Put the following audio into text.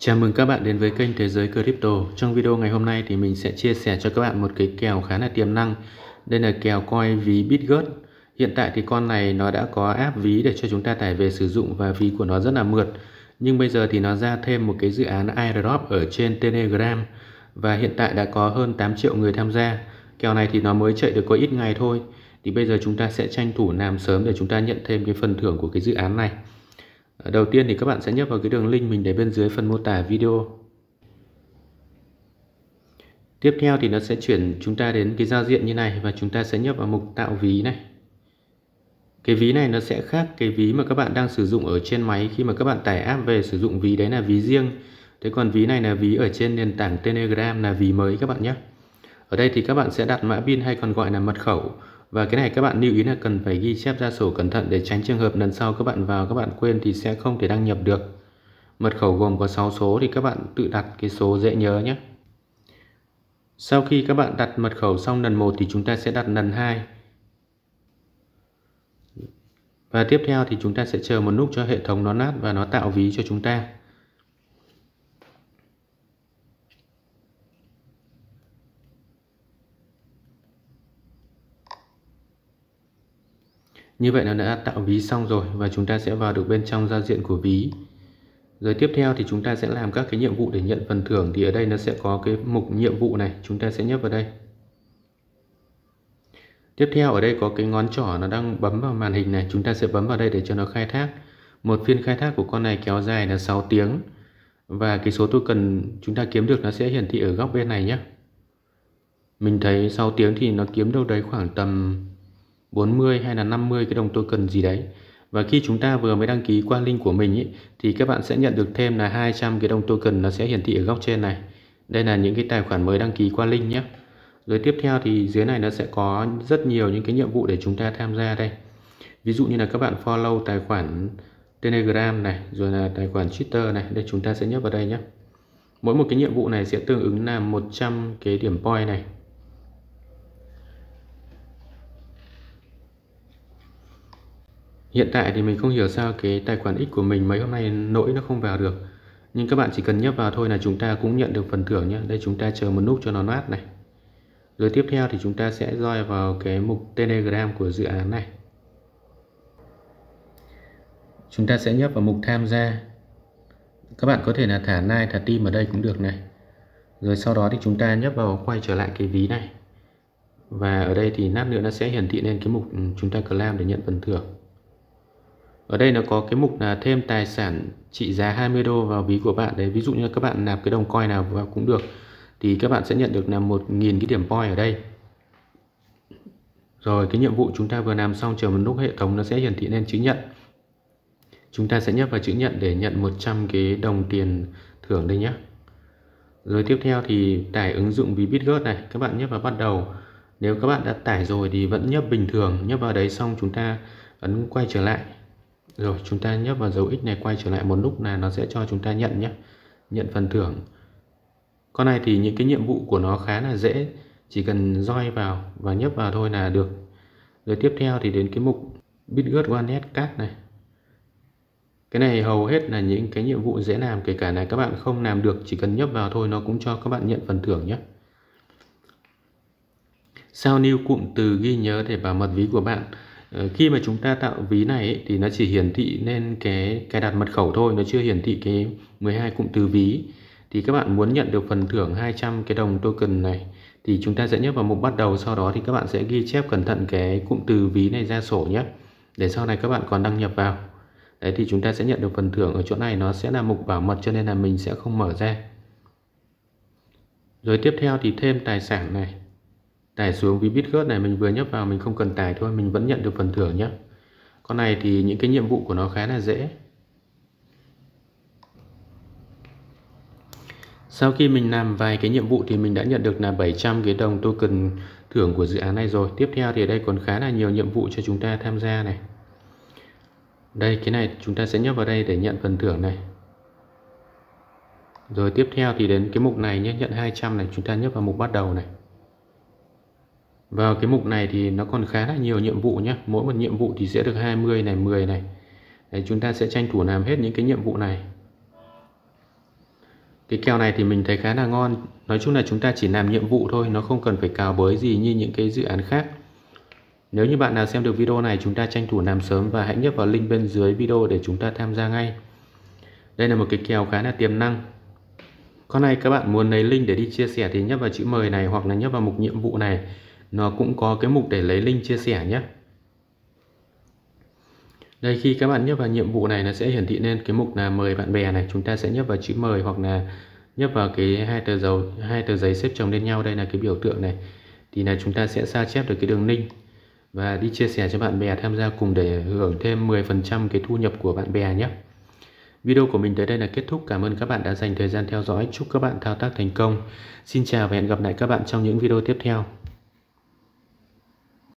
Chào mừng các bạn đến với kênh Thế giới Crypto. Trong video ngày hôm nay thì mình sẽ chia sẻ cho các bạn một cái kèo khá là tiềm năng. Đây là kèo coin ví BitGet. Hiện tại thì con này nó đã có app ví để cho chúng ta tải về sử dụng và ví của nó rất là mượt. Nhưng bây giờ thì nó ra thêm một cái dự án airdrop ở trên Telegram và hiện tại đã có hơn 8 triệu người tham gia. Kèo này thì nó mới chạy được có ít ngày thôi. Thì bây giờ chúng ta sẽ tranh thủ làm sớm để chúng ta nhận thêm cái phần thưởng của cái dự án này. Ờ, đầu tiên thì các bạn sẽ nhấp vào cái đường link mình để bên dưới phần mô tả video. Tiếp theo thì nó sẽ chuyển chúng ta đến cái giao diện như này và chúng ta sẽ nhấp vào mục tạo ví này. Cái ví này nó sẽ khác cái ví mà các bạn đang sử dụng ở trên máy khi mà các bạn tải app về sử dụng ví đấy là ví riêng. Thế còn ví này là ví ở trên nền tảng Telegram là ví mới các bạn nhé. Ở đây thì các bạn sẽ đặt mã pin hay còn gọi là mật khẩu và cái này các bạn lưu ý là cần phải ghi chép ra sổ cẩn thận để tránh trường hợp lần sau các bạn vào các bạn quên thì sẽ không thể đăng nhập được. Mật khẩu gồm có 6 số thì các bạn tự đặt cái số dễ nhớ nhé. Sau khi các bạn đặt mật khẩu xong lần 1 thì chúng ta sẽ đặt lần 2. Và tiếp theo thì chúng ta sẽ chờ một lúc cho hệ thống nó nát và nó tạo ví cho chúng ta. Như vậy là đã tạo ví xong rồi và chúng ta sẽ vào được bên trong giao diện của ví. Rồi tiếp theo thì chúng ta sẽ làm các cái nhiệm vụ để nhận phần thưởng thì ở đây nó sẽ có cái mục nhiệm vụ này, chúng ta sẽ nhấp vào đây. Tiếp theo ở đây có cái ngón trỏ nó đang bấm vào màn hình này, chúng ta sẽ bấm vào đây để cho nó khai thác. Một phiên khai thác của con này kéo dài là 6 tiếng và cái số tôi cần chúng ta kiếm được nó sẽ hiển thị ở góc bên này nhé. Mình thấy 6 tiếng thì nó kiếm đâu đấy khoảng tầm 40 hay là 50 cái đồng token gì đấy và khi chúng ta vừa mới đăng ký qua link của mình ý, thì các bạn sẽ nhận được thêm là 200 cái đồng token nó sẽ hiển thị ở góc trên này đây là những cái tài khoản mới đăng ký qua link nhé rồi tiếp theo thì dưới này nó sẽ có rất nhiều những cái nhiệm vụ để chúng ta tham gia đây ví dụ như là các bạn follow tài khoản Telegram này rồi là tài khoản Twitter này đây chúng ta sẽ nhấp vào đây nhé mỗi một cái nhiệm vụ này sẽ tương ứng là 100 cái điểm point này Hiện tại thì mình không hiểu sao cái tài khoản X của mình mấy hôm nay lỗi nó không vào được. Nhưng các bạn chỉ cần nhấp vào thôi là chúng ta cũng nhận được phần thưởng nhé. Đây chúng ta chờ một nút cho nó nát này. Rồi tiếp theo thì chúng ta sẽ roi vào cái mục Telegram của dự án này. Chúng ta sẽ nhấp vào mục tham gia. Các bạn có thể là thả nai thả tim ở đây cũng được này. Rồi sau đó thì chúng ta nhấp vào quay trở lại cái ví này. Và ở đây thì nát nữa nó sẽ hiển thị lên cái mục ừ, chúng ta claim để nhận phần thưởng ở đây nó có cái mục là thêm tài sản trị giá 20 đô vào ví của bạn đấy ví dụ như các bạn nạp cái đồng coin nào vào cũng được thì các bạn sẽ nhận được là 1.000 cái điểm point ở đây rồi cái nhiệm vụ chúng ta vừa làm xong chờ một lúc hệ thống nó sẽ hiển thị lên chữ nhận chúng ta sẽ nhấp vào chữ nhận để nhận 100 cái đồng tiền thưởng đây nhé rồi tiếp theo thì tải ứng dụng ví Bitget này các bạn nhấp vào bắt đầu nếu các bạn đã tải rồi thì vẫn nhấp bình thường nhấp vào đấy xong chúng ta ấn quay trở lại rồi chúng ta nhấp vào dấu x này quay trở lại một lúc là nó sẽ cho chúng ta nhận nhé nhận phần thưởng con này thì những cái nhiệm vụ của nó khá là dễ chỉ cần roi vào và nhấp vào thôi là được rồi tiếp theo thì đến cái mục bitget wallet card này cái này hầu hết là những cái nhiệm vụ dễ làm kể cả là các bạn không làm được chỉ cần nhấp vào thôi nó cũng cho các bạn nhận phần thưởng nhé sao lưu cụm từ ghi nhớ để bảo mật ví của bạn Ờ, khi mà chúng ta tạo ví này ấy, thì nó chỉ hiển thị lên cái cài đặt mật khẩu thôi nó chưa hiển thị cái 12 cụm từ ví thì các bạn muốn nhận được phần thưởng 200 cái đồng token này thì chúng ta sẽ nhấp vào mục bắt đầu sau đó thì các bạn sẽ ghi chép cẩn thận cái cụm từ ví này ra sổ nhé để sau này các bạn còn đăng nhập vào đấy thì chúng ta sẽ nhận được phần thưởng ở chỗ này nó sẽ là mục bảo mật cho nên là mình sẽ không mở ra rồi tiếp theo thì thêm tài sản này tải xuống ví bitgert này mình vừa nhấp vào mình không cần tải thôi mình vẫn nhận được phần thưởng nhé con này thì những cái nhiệm vụ của nó khá là dễ sau khi mình làm vài cái nhiệm vụ thì mình đã nhận được là 700 cái đồng token thưởng của dự án này rồi tiếp theo thì đây còn khá là nhiều nhiệm vụ cho chúng ta tham gia này đây cái này chúng ta sẽ nhấp vào đây để nhận phần thưởng này rồi tiếp theo thì đến cái mục này nhé nhận 200 này chúng ta nhấp vào mục bắt đầu này vào cái mục này thì nó còn khá là nhiều nhiệm vụ nhé Mỗi một nhiệm vụ thì sẽ được 20 này 10 này Đấy, Chúng ta sẽ tranh thủ làm hết những cái nhiệm vụ này Cái keo này thì mình thấy khá là ngon Nói chung là chúng ta chỉ làm nhiệm vụ thôi Nó không cần phải cào bới gì như những cái dự án khác Nếu như bạn nào xem được video này Chúng ta tranh thủ làm sớm Và hãy nhấp vào link bên dưới video để chúng ta tham gia ngay Đây là một cái kèo khá là tiềm năng con này các bạn muốn lấy link để đi chia sẻ thì nhấp vào chữ mời này hoặc là nhấp vào mục nhiệm vụ này nó cũng có cái mục để lấy link chia sẻ nhé đây khi các bạn nhấp vào nhiệm vụ này nó sẽ hiển thị lên cái mục là mời bạn bè này chúng ta sẽ nhấp vào chữ mời hoặc là nhấp vào cái hai tờ dầu hai tờ giấy xếp chồng lên nhau đây là cái biểu tượng này thì là chúng ta sẽ sao chép được cái đường link và đi chia sẻ cho bạn bè tham gia cùng để hưởng thêm 10% cái thu nhập của bạn bè nhé. Video của mình tới đây là kết thúc. Cảm ơn các bạn đã dành thời gian theo dõi. Chúc các bạn thao tác thành công. Xin chào và hẹn gặp lại các bạn trong những video tiếp theo.